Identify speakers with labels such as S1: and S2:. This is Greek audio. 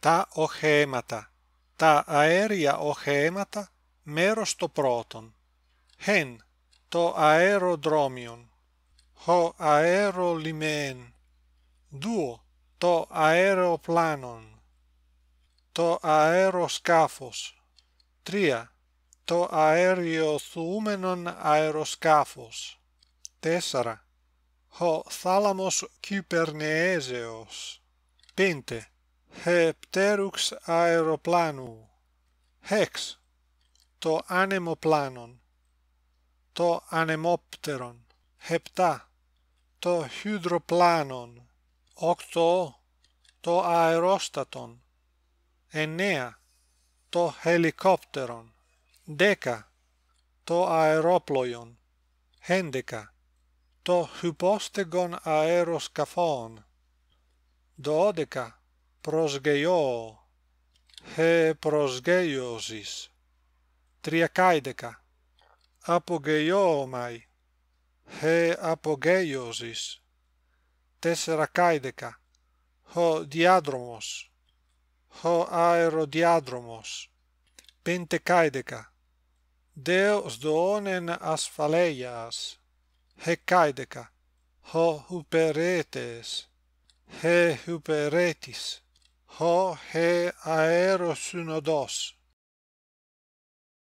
S1: τα οχέματα, τα αέρια οχέματα, μέρος το πρώτον. Χεν, το αεροδρόμιον. Ο αερολιμέν. Δύο, το αεροπλάνον. Το αεροσκάφος. Τρία, το αεριοθούμενον αεροσκάφος. Τέσσερα, ο θάλαμος κυπερνεέζεος. Πέντε, «Χεπτέρουξ αεροπλάνου. «Χεξ». Το ανεμοπλάνον». Το ανεμόπτερον. Χεπτά. Το χιουδροπλάνον». Οκτώ. Το αερόστατον. Εννέα. Το χελικόπτερον. Δέκα. Το αερόπλοιον. Έντεκα. Το χυπόστεγον αεροσκαφόν». Δώδεκα prosgeio he prosgeiosis tria caideca apogeio mai he apogeiosis tessera caideca ho diadromos ho aerodiadromos pente caideca deos doonen asfaleias he caideca ho huperetes he huperetis ho he aeros uno dos